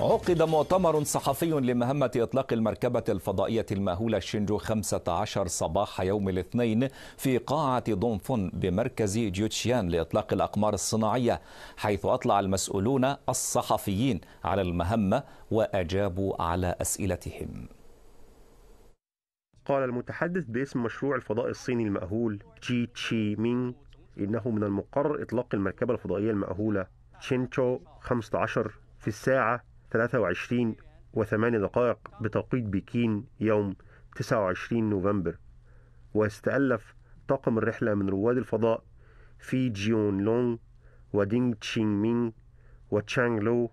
عقد مؤتمر صحفي لمهمة إطلاق المركبة الفضائية المأهولة شينجو 15 صباح يوم الاثنين في قاعة دونفون بمركز جيوتشيان لإطلاق الأقمار الصناعية حيث أطلع المسؤولون الصحفيين على المهمة وأجابوا على أسئلتهم قال المتحدث باسم مشروع الفضاء الصيني المأهول جي تشي مينغ إنه من المقرر إطلاق المركبة الفضائية المأهولة شينجو 15 في الساعة 23 و 8 دقائق بتوقيت بكين يوم 29 نوفمبر واستألف طاقم الرحلة من رواد الفضاء في جيون لونغ ودينغ تشينغ مينغ وتشانغ لو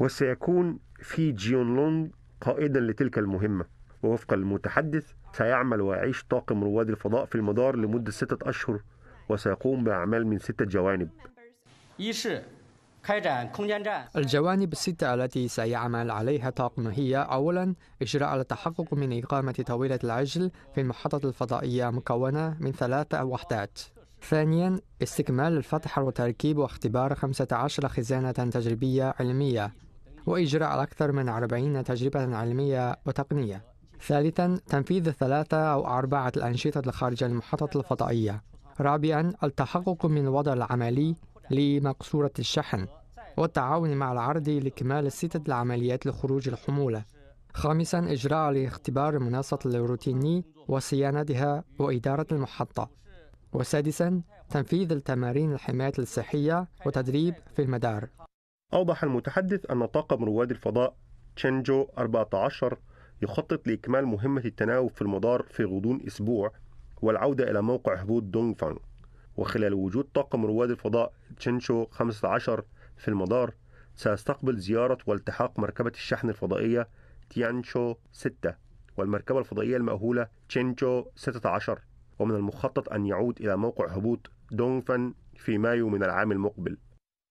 وسيكون في جيون لونغ قائدا لتلك المهمة ووفق المتحدث سيعمل ويعيش طاقم رواد الفضاء في المدار لمدة ستة أشهر وسيقوم بأعمال من ستة جوانب الجوانب الستة التي سيعمل عليها طاقم هي أولا إجراء التحقق من إقامة طويلة العجل في المحطة الفضائية مكونة من ثلاثة وحدات ثانيا استكمال الفتح وتركيب واختبار 15 خزانة تجريبية علمية وإجراء أكثر من 40 تجربة علمية وتقنية ثالثا تنفيذ ثلاثة أو أربعة الأنشطة الخارجة المحطة الفضائية رابعا التحقق من الوضع العملي لمقصورة الشحن والتعاون مع العرض لكمال ستة العمليات لخروج الحمولة خامسا إجراء لاختبار المناصة الروتيني وصيانتها وإدارة المحطة وسادسا تنفيذ التمارين الحماية الصحية وتدريب في المدار أوضح المتحدث أن طاقم رواد الفضاء تشينجو 14 يخطط لإكمال مهمة التناوب في المدار في غضون أسبوع والعودة إلى موقع هبوط دونغ فانغ وخلال وجود طاقم رواد الفضاء تشينشو 15 في المدار سيستقبل زيارة والتحاق مركبة الشحن الفضائية تيانشو 6 والمركبة الفضائية المأهولة تشينشو 16 ومن المخطط أن يعود إلى موقع هبوط دونغفن في مايو من العام المقبل